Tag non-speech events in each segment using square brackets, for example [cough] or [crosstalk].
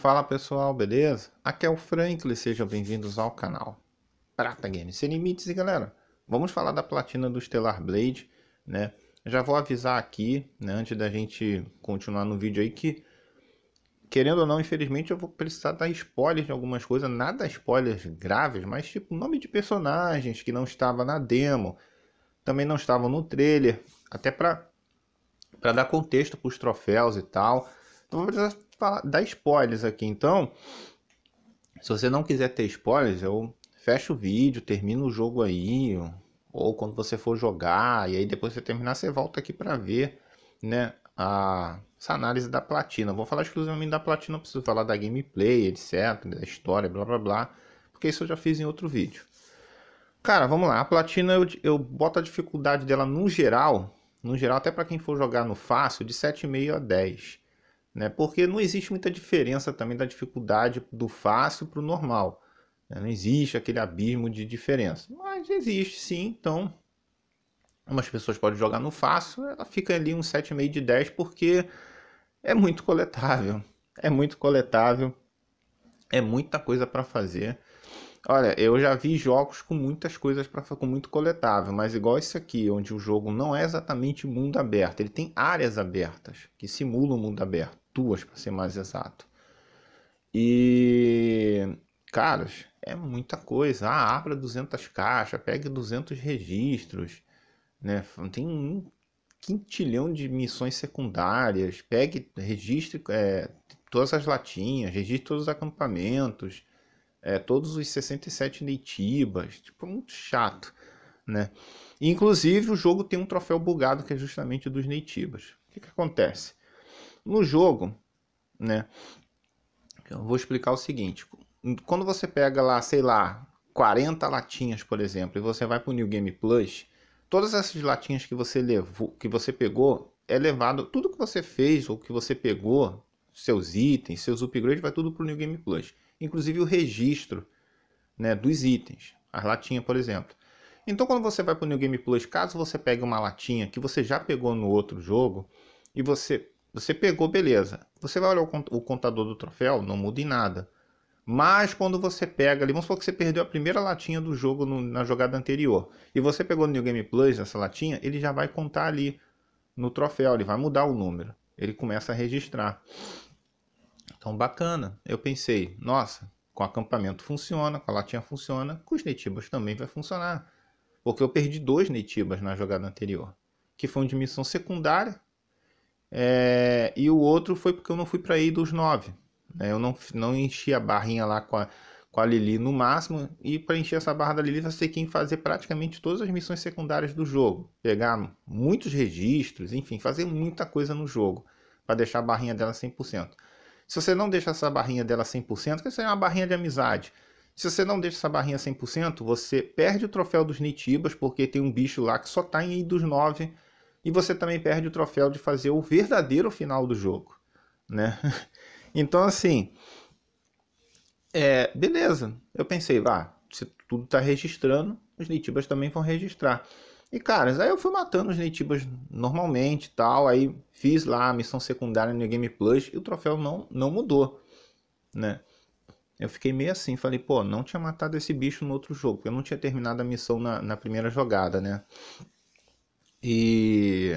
Fala pessoal, beleza? Aqui é o Franklin, sejam bem-vindos ao canal Prata Games Sem Limites e galera, vamos falar da platina do Stellar Blade, né? Já vou avisar aqui, né, antes da gente continuar no vídeo aí que Querendo ou não, infelizmente eu vou precisar dar spoilers de algumas coisas, nada spoilers graves, mas tipo nome de personagens que não estava na demo, também não estavam no trailer, até para para dar contexto para os troféus e tal. Então, vou precisar falar, dar spoilers aqui, então. Se você não quiser ter spoilers, eu fecho o vídeo, termino o jogo aí, ou quando você for jogar, e aí depois você terminar, você volta aqui para ver, né, a, essa análise da platina. vou falar exclusivamente da platina, não preciso falar da gameplay, etc, né, da história, blá blá blá, porque isso eu já fiz em outro vídeo. Cara, vamos lá, a platina eu, eu boto a dificuldade dela no geral, no geral até para quem for jogar no fácil, de 7,5 a 10 né? Porque não existe muita diferença também da dificuldade do fácil para o normal. Né? Não existe aquele abismo de diferença. Mas existe sim, então. Umas pessoas podem jogar no fácil, ela fica ali um 7,5 de 10 porque é muito coletável. É muito coletável. É muita coisa para fazer. Olha, eu já vi jogos com muitas coisas para com muito coletável, mas igual esse aqui, onde o jogo não é exatamente mundo aberto, ele tem áreas abertas que simulam o mundo aberto duas para ser mais exato. E, caras, é muita coisa. Ah, abra 200 caixas, pegue 200 registros, né? Tem um quintilhão de missões secundárias, pegue, registre é, todas as latinhas, registre todos os acampamentos, é, todos os 67 neitibas, tipo, é muito chato, né? Inclusive, o jogo tem um troféu bugado que é justamente dos neitibas. O que, que acontece? No jogo, né? Eu vou explicar o seguinte: quando você pega lá, sei lá, 40 latinhas, por exemplo, e você vai para o New Game Plus, todas essas latinhas que você levou, que você pegou, é levado tudo que você fez ou que você pegou, seus itens, seus upgrades, vai tudo para o New Game Plus, inclusive o registro, né, dos itens, as latinhas, por exemplo. Então, quando você vai para o New Game Plus, caso você pegue uma latinha que você já pegou no outro jogo e você você pegou, beleza. Você vai olhar o contador do troféu, não muda em nada. Mas quando você pega ali, vamos supor que você perdeu a primeira latinha do jogo no, na jogada anterior. E você pegou no New Game Plus, essa latinha, ele já vai contar ali no troféu, ele vai mudar o número. Ele começa a registrar. Então, bacana. Eu pensei, nossa, com acampamento funciona, com a latinha funciona, com os netibas também vai funcionar. Porque eu perdi dois netibas na jogada anterior, que foi um de missão secundária, é, e o outro foi porque eu não fui para aí dos nove. Né? Eu não, não enchi a barrinha lá com a, com a Lili no máximo. E para encher essa barra da Lili, você tem que fazer praticamente todas as missões secundárias do jogo. Pegar muitos registros, enfim, fazer muita coisa no jogo. Para deixar a barrinha dela 100%. Se você não deixa essa barrinha dela 100%, isso é uma barrinha de amizade. Se você não deixa essa barrinha 100%, você perde o troféu dos Nitibas, porque tem um bicho lá que só tá em dos nove 9 e você também perde o troféu de fazer o verdadeiro final do jogo, né? [laughs] Então, assim, é, beleza. Eu pensei, vá, se tudo tá registrando, os Neitibas também vão registrar. E, caras, aí eu fui matando os Neitibas normalmente tal, aí fiz lá a missão secundária no Game Plus e o troféu não, não mudou, né? Eu fiquei meio assim, falei, pô, não tinha matado esse bicho no outro jogo, eu não tinha terminado a missão na, na primeira jogada, né? E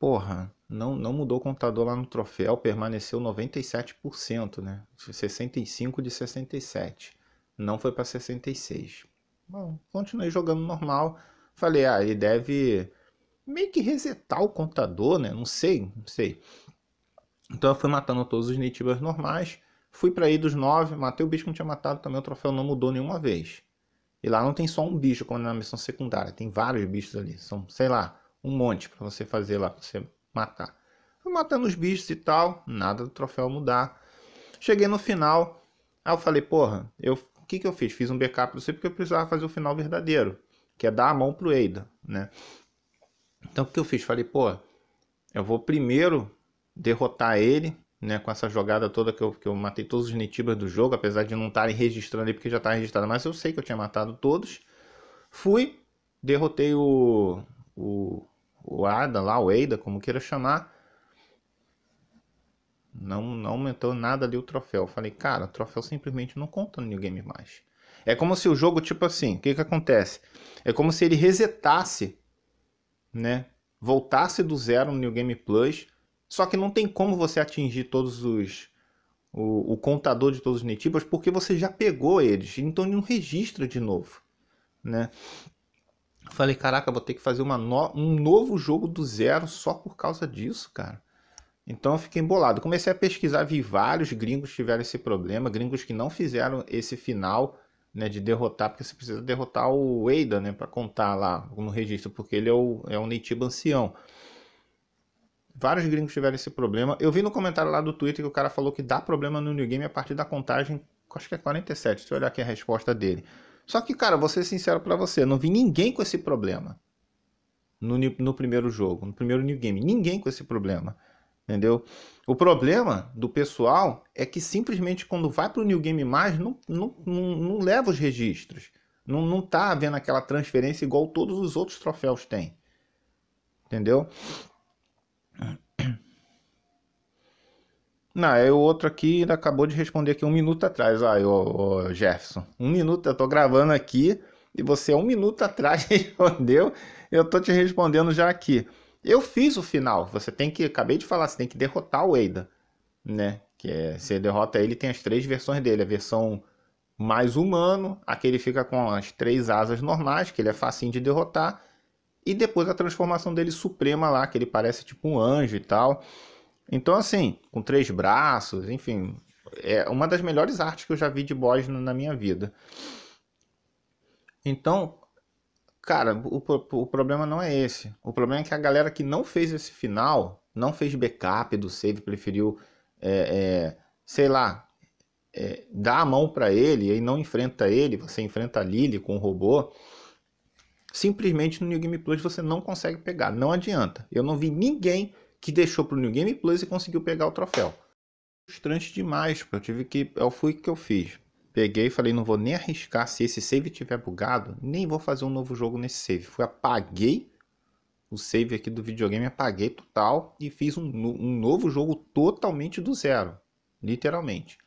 porra, não, não mudou o computador lá no troféu, permaneceu 97%, né? 65 de 67. Não foi para 66. Bom, continuei jogando normal. Falei, ah, ele deve meio que resetar o computador, né? Não sei, não sei. Então eu fui matando todos os nativos normais. Fui para aí dos 9, matei o bicho que não tinha matado também, o troféu não mudou nenhuma vez. E lá não tem só um bicho, como na missão secundária. Tem vários bichos ali. São, sei lá, um monte para você fazer lá, pra você matar. Matando os bichos e tal, nada do troféu mudar. Cheguei no final, aí eu falei, porra, eu, o que que eu fiz? Fiz um backup pra você porque eu precisava fazer o final verdadeiro, que é dar a mão pro Eida, né? Então o que eu fiz? Falei, pô, eu vou primeiro derrotar ele né, com essa jogada toda que eu, que eu matei todos os netibas do jogo, apesar de não estarem registrando aí porque já está registrado, mas eu sei que eu tinha matado todos. Fui, derrotei o, o, o Ada lá, o Eida, como queira chamar. Não, não aumentou nada ali o troféu. Falei, cara, o troféu simplesmente não conta no New Game mais. É como se o jogo, tipo assim, o que que acontece? É como se ele resetasse, né? Voltasse do zero no New Game Plus só que não tem como você atingir todos os. O, o contador de todos os nativos porque você já pegou eles, então ele não registra de novo, né? Falei, caraca, vou ter que fazer no... um novo jogo do zero só por causa disso, cara. Então eu fiquei embolado. Comecei a pesquisar, vi vários gringos que tiveram esse problema, gringos que não fizeram esse final, né, de derrotar, porque você precisa derrotar o Eida, né, para contar lá no registro, porque ele é o, é o native ancião. Vários gringos tiveram esse problema. Eu vi no comentário lá do Twitter que o cara falou que dá problema no New Game a partir da contagem, acho que é 47. Se eu olhar aqui a resposta dele. Só que, cara, vou ser sincero para você, não vi ninguém com esse problema no, no primeiro jogo, no primeiro New Game. Ninguém com esse problema, entendeu? O problema do pessoal é que simplesmente quando vai para o New Game Mais, não, não, não, não leva os registros. Não, não tá havendo aquela transferência igual todos os outros troféus têm. Entendeu? [coughs] Não, é o outro aqui ainda acabou de responder aqui um minuto atrás. Ah, o Jefferson. Um minuto, eu tô gravando aqui e você é um minuto atrás [laughs] respondeu. Eu tô te respondendo já aqui. Eu fiz o final. Você tem que, acabei de falar, você tem que derrotar o Eida, né? Que é, você derrota ele, tem as três versões dele. A versão mais humano, aquele fica com as três asas normais, que ele é facinho de derrotar e depois a transformação dele suprema lá, que ele parece tipo um anjo e tal. Então, assim, com três braços, enfim, é uma das melhores artes que eu já vi de Boys na minha vida. Então, cara, o, o problema não é esse. O problema é que a galera que não fez esse final, não fez backup do save, preferiu, é, é, sei lá, é, dar a mão para ele e não enfrenta ele, você enfrenta a Lily com o robô simplesmente no New Game Plus você não consegue pegar, não adianta. Eu não vi ninguém que deixou para o New Game Plus e conseguiu pegar o troféu. Frustrante demais, porque eu tive que, eu fui que eu fiz. Peguei e falei, não vou nem arriscar se esse save tiver bugado, nem vou fazer um novo jogo nesse save. Fui apaguei o save aqui do videogame, apaguei total e fiz um, um novo jogo totalmente do zero, literalmente.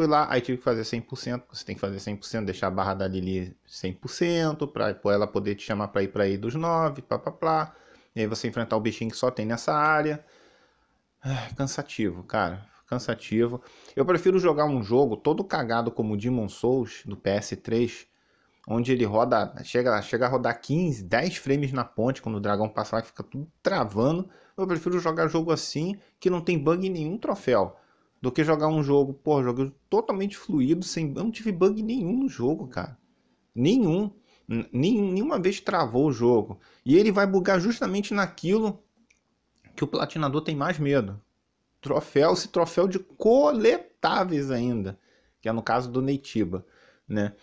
Fui lá, aí tive que fazer 100%, você tem que fazer 100%, deixar a barra da Lili 100%, pra, ela poder te chamar pra ir pra aí dos 9, pá, pá, pá. E aí você enfrentar o bichinho que só tem nessa área. Ah, cansativo, cara, cansativo. Eu prefiro jogar um jogo todo cagado como o Demon Souls, do PS3, onde ele roda, chega, chega a rodar 15, 10 frames na ponte quando o dragão passa lá, que fica tudo travando. Eu prefiro jogar jogo assim, que não tem bug em nenhum troféu do que jogar um jogo, pô, jogo totalmente fluido, sem, eu não tive bug nenhum no jogo, cara. Nenhum. nenhuma vez travou o jogo. E ele vai bugar justamente naquilo que o platinador tem mais medo. Troféu, esse troféu de coletáveis ainda, que é no caso do Neitiba, né?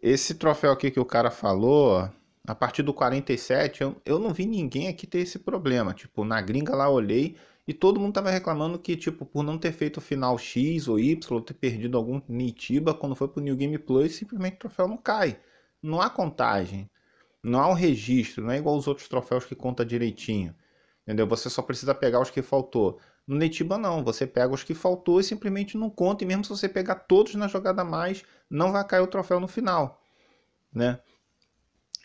Esse troféu aqui que o cara falou, a partir do 47, eu, eu não vi ninguém aqui ter esse problema. Tipo, na gringa lá olhei, e todo mundo tava reclamando que, tipo, por não ter feito o final X ou Y, ter perdido algum Nitiba quando foi pro New Game Plus, simplesmente o troféu não cai. Não há contagem. Não há um registro. Não é igual os outros troféus que conta direitinho. Entendeu? Você só precisa pegar os que faltou. No Nitiba não, você pega os que faltou e simplesmente não conta. E mesmo se você pegar todos na jogada a mais, não vai cair o troféu no final. Né?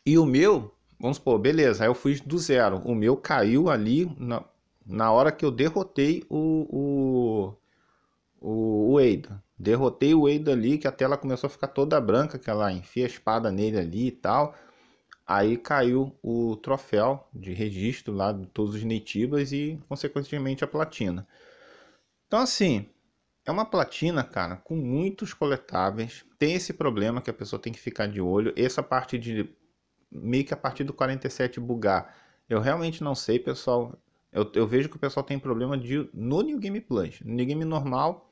E o meu, vamos supor, beleza, aí eu fui do zero. O meu caiu ali na, na hora que eu derrotei o, o, o, o Eida. Derrotei o Eida ali, que a tela começou a ficar toda branca, que ela enfia a espada nele ali e tal. Aí caiu o troféu de registro lá de todos os Nitibas e, consequentemente, a platina. Então, assim, é uma platina, cara, com muitos coletáveis. Tem esse problema que a pessoa tem que ficar de olho. Essa parte de. meio que a partir do 47 bugar. Eu realmente não sei, pessoal. Eu, eu, vejo que o pessoal tem problema de no New Game Plus. No New Game normal,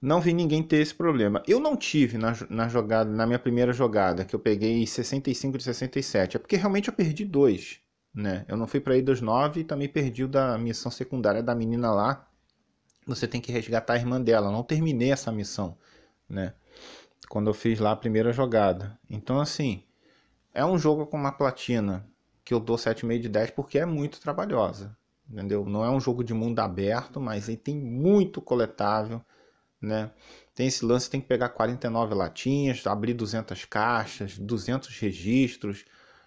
não vi ninguém ter esse problema. Eu não tive na, na jogada, na minha primeira jogada, que eu peguei 65 de 67. É porque realmente eu perdi dois. Né? Eu não fui para dos 9 e também perdi o da missão secundária da menina lá. Você tem que resgatar a irmã dela. Eu não terminei essa missão, né? Quando eu fiz lá a primeira jogada. Então, assim, é um jogo com uma platina que eu dou 7,5 de 10 porque é muito trabalhosa, entendeu? Não é um jogo de mundo aberto, mas ele tem muito coletável, né? Tem esse lance, tem que pegar 49 latinhas, abrir 200 caixas, 200 registros,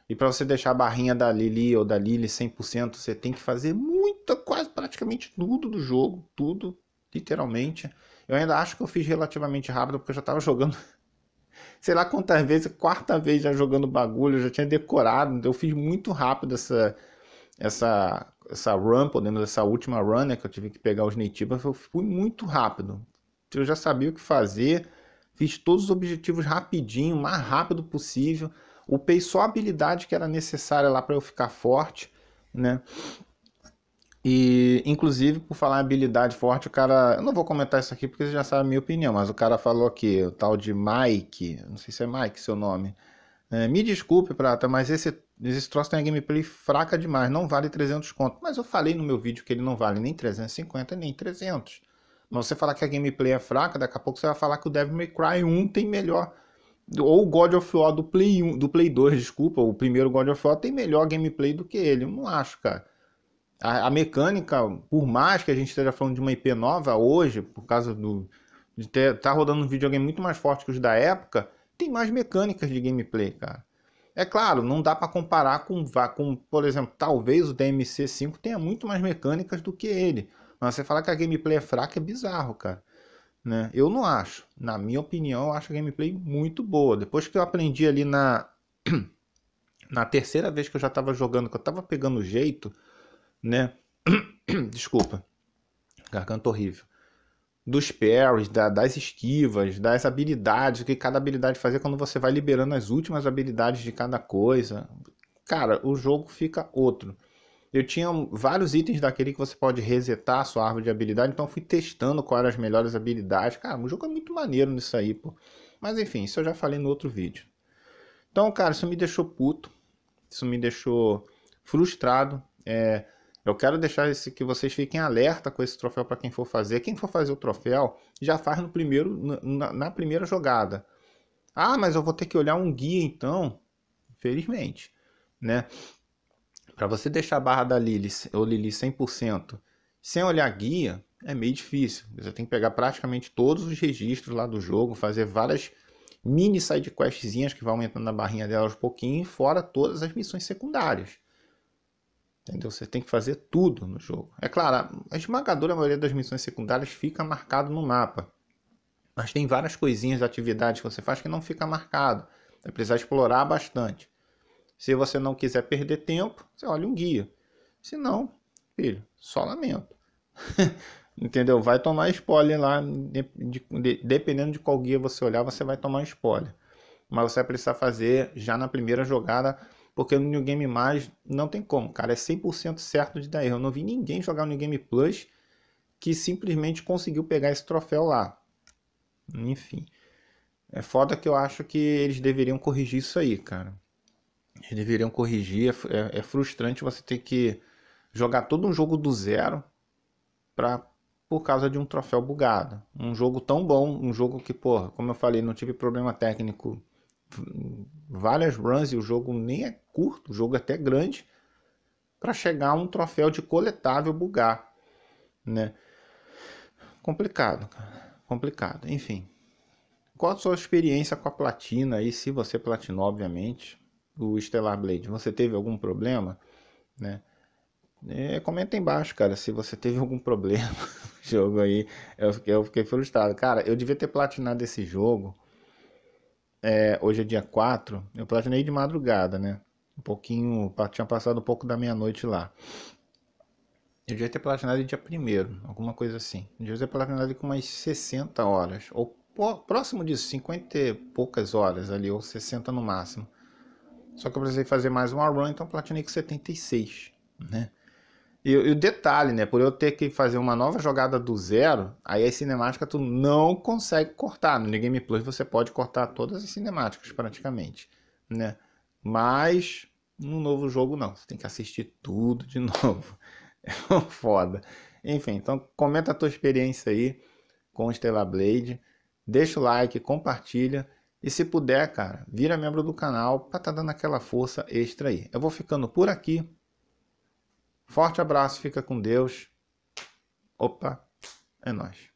e para você deixar a barrinha da Lili ou da Lili 100%, você tem que fazer muita, quase praticamente tudo do jogo, tudo, literalmente. Eu ainda acho que eu fiz relativamente rápido porque eu já estava jogando sei lá quantas vezes, quarta vez já jogando bagulho, eu já tinha decorado, Então eu fiz muito rápido essa essa essa run, podemos essa última run, né, que eu tive que pegar os nativos. eu fui muito rápido. Eu já sabia o que fazer, fiz todos os objetivos rapidinho, o mais rápido possível, upei só a habilidade que era necessária lá para eu ficar forte, né? E, inclusive, por falar em habilidade forte, o cara. Eu não vou comentar isso aqui porque você já sabe a minha opinião, mas o cara falou aqui, o tal de Mike. Não sei se é Mike seu nome. É, me desculpe, Prata, mas esse, esse troço tem a gameplay fraca demais. Não vale 300 conto. Mas eu falei no meu vídeo que ele não vale nem 350 nem 300. Mas você falar que a gameplay é fraca, daqui a pouco você vai falar que o Devil May Cry 1 tem melhor. Ou o God of War do Play, 1, do Play 2, desculpa, o primeiro God of War tem melhor gameplay do que ele. Eu não acho, cara. A, a, mecânica, por mais que a gente esteja falando de uma IP nova hoje, por causa do de estar tá rodando um videogame muito mais forte que os da época, tem mais mecânicas de gameplay, cara. É claro, não dá para comparar com, com, por exemplo, talvez o DMC5 tenha muito mais mecânicas do que ele. Mas você falar que a gameplay é fraca é bizarro, cara. Né? Eu não acho. Na minha opinião, eu acho a gameplay muito boa. Depois que eu aprendi ali na [clears throat] na terceira vez que eu já estava jogando, que eu estava pegando jeito, né? [clears throat] Desculpa. Garganta horrível. Dos parries, da, das esquivas, das habilidades, o que cada habilidade fazer quando você vai liberando as últimas habilidades de cada coisa. Cara, o jogo fica outro. Eu tinha vários itens daquele que você pode resetar a sua árvore de habilidade, então fui testando quais eram as melhores habilidades. Cara, o jogo é muito maneiro nisso aí, pô. Mas enfim, isso eu já falei no outro vídeo. Então, cara, isso me deixou puto. Isso me deixou frustrado. É, eu quero deixar esse, que vocês fiquem alerta com esse troféu para quem for fazer. Quem for fazer o troféu, já faz no primeiro, na, na primeira jogada. Ah, mas eu vou ter que olhar um guia então. Infelizmente, né? Para você deixar a barra da Lily ou Lily 100% sem olhar guia, é meio difícil. Você tem que pegar praticamente todos os registros lá do jogo, fazer várias mini sidequestzinhas que vão aumentando a barrinha dela aos pouquinho, fora todas as missões secundárias. Entendeu? Você tem que fazer tudo no jogo. É claro, a esmagadora maioria das missões secundárias fica marcado no mapa. Mas tem várias coisinhas, atividades que você faz que não fica marcado. Vai precisar explorar bastante. Se você não quiser perder tempo, você olha um guia. Se não, filho, só lamento. [laughs] Entendeu? Vai tomar spoiler lá. De, de, dependendo de qual guia você olhar, você vai tomar spoiler. Mas você vai precisar fazer já na primeira jogada porque no New Game Mais não tem como, cara, é 100% certo de dar erro. Eu não vi ninguém jogar no New Game Plus que simplesmente conseguiu pegar esse troféu lá. Enfim. É foda que eu acho que eles deveriam corrigir isso aí, cara. Eles deveriam corrigir. É, é, é frustrante você ter que jogar todo um jogo do zero pra, por causa de um troféu bugado. Um jogo tão bom, um jogo que, porra, como eu falei, não tive problema técnico várias runs e o jogo nem é curto, o jogo é até grande, para chegar a um troféu de coletável bugar, né? Complicado, cara. complicado. Enfim, qual a sua experiência com a platina aí, se você platinou, obviamente, o Stellar Blade? Você teve algum problema, né? É, comenta embaixo, cara, se você teve algum problema [laughs] no jogo aí. Eu, eu fiquei frustrado. Cara, eu devia ter platinado esse jogo é, hoje é dia 4, eu platinei de madrugada, né? Um pouquinho, tinha passado um pouco da meia-noite lá. Eu devia ter platinado dia 1 alguma coisa assim. Eu devia ter platinado com umas 60 horas, ou próximo disso, 50 e poucas horas ali, ou 60 no máximo. Só que eu precisei fazer mais uma run, então platinei com 76, né? E, e, o detalhe, né? Por eu ter que fazer uma nova jogada do zero, aí a cinemática tu não consegue cortar. No Game Plus você pode cortar todas as cinemáticas praticamente, né? Mas no novo jogo não, você tem que assistir tudo de [laughs] novo. É foda. Enfim, então comenta a tua experiência aí com Stellar Blade, deixa o like, compartilha e se puder, cara, vira membro do canal para estar tá dando aquela força extra aí. Eu vou ficando por aqui. Forte abraço, fica com Deus. Opa, é nós.